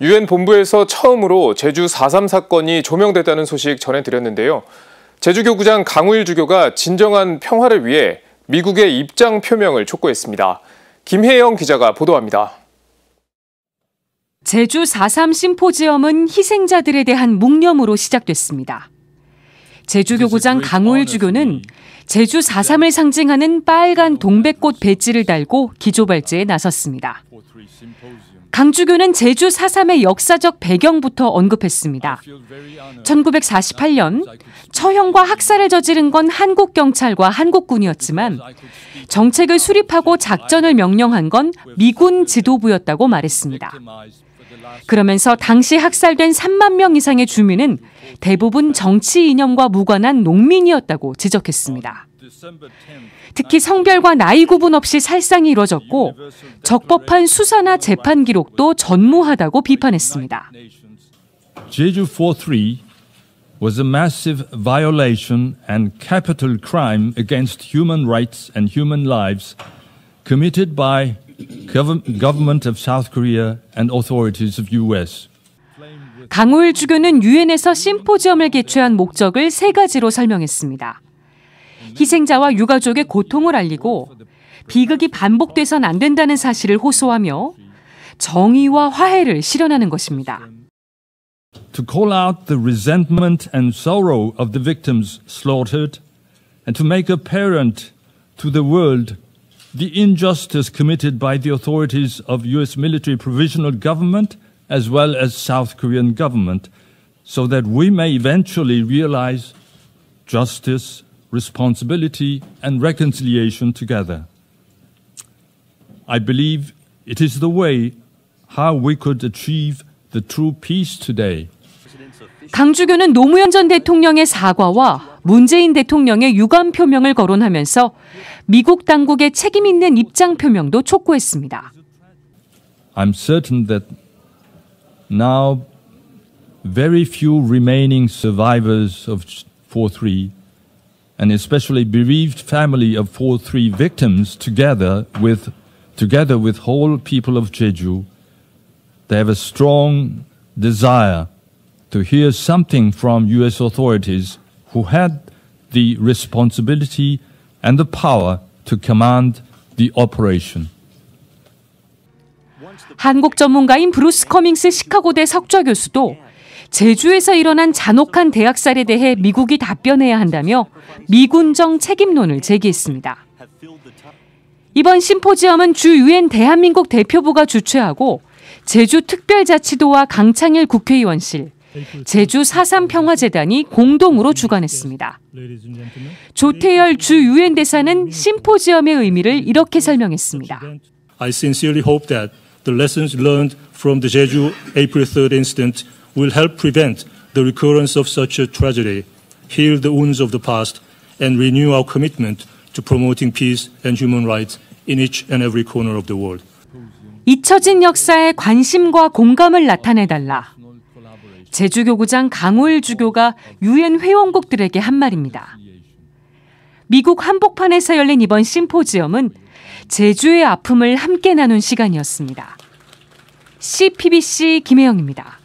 유엔 본부에서 처음으로 제주 4.3 사건이 조명됐다는 소식 전해드렸는데요. 제주교구장 강우일 주교가 진정한 평화를 위해 미국의 입장 표명을 촉구했습니다. 김혜영 기자가 보도합니다. 제주 4.3 심포지엄은 희생자들에 대한 묵념으로 시작됐습니다. 제주교구장 강호일 주교는 제주 4.3을 상징하는 빨간 네. 동백꽃 배지를 달고 기조발제에 나섰습니다. 강 주교는 제주 4.3의 역사적 배경부터 언급했습니다. 1948년 처형과 학살을 저지른 건 한국 경찰과 한국군이었지만 정책을 수립하고 작전을 명령한 건 미군 지도부였다고 말했습니다. 그러면서 당시 학살된 3만 명 이상의 주민은 대부분 정치 이념과 무관한 농민이었다고 지적했습니다. 특히 성별과 나이 구분 없이 살상이 이뤄졌고 적법한 수사나 재판 기록도 전무하다고 비판했습니다. 제주 43 was a massive violation and capital crime against human rights and human lives committed by government of South Korea and authorities of US. 강우일 주교는 유엔에서 심포지엄을 개최한 목적을 세 가지로 설명했습니다. 희생자와 유가족의 고통을 알리고 비극이 반복돼선 안 된다는 사실을 호소하며 정의와 화해를 실현하는 것입니다. To call out the resentment and sorrow of the victims slaughtered and to make apparent to the world the injustice committed by the authorities of US military provisional government as well as South Korean government so that we may eventually realize justice, responsibility and reconciliation together. I believe it is the way how we could achieve the true peace today. 강주교는 노무현 전 대통령의 사과와 문재인 대통령의 유감 표명을 거론하면서 미국 당국의 책임 있는 입장 표명도 촉구했습니다. I'm certain that now very few remaining survivors of 4-3 and especially bereaved family of 4-3 victims together with together with whole people of Jeju they have a strong desire to hear something from US authorities who had the responsibility and the power to command the operation. 한국 전문가인 브루스 커밍스 시카고대 석좌 교수도 제주에서 일어난 잔혹한 대학살에 대해 미국이 답변해야 한다며 미군정 책임론을 제기했습니다. 이번 심포지엄은 주 유엔 대한민국 대표부가 주최하고 제주 특별자치도와 강창일 국회의원실, 제주 4.3 평화재단이 공동으로 주관했습니다. 조태열 주 유엔 대사는 심포지엄의 의미를 이렇게 설명했습니다. I sincerely hope that the lessons learned from the Jeju April 3rd incident will help prevent the recurrence of such a tragedy, heal the wounds of the past, and renew our commitment to promoting peace and human rights in each and every corner of the world. 잊혀진 역사에 관심과 공감을 나타내달라. 제주교구장 강호일 주교가 유엔 회원국들에게 한 말입니다. 미국 한복판에서 열린 이번 심포지엄은 제주의 아픔을 함께 나눈 시간이었습니다. CPBC 김혜영입니다.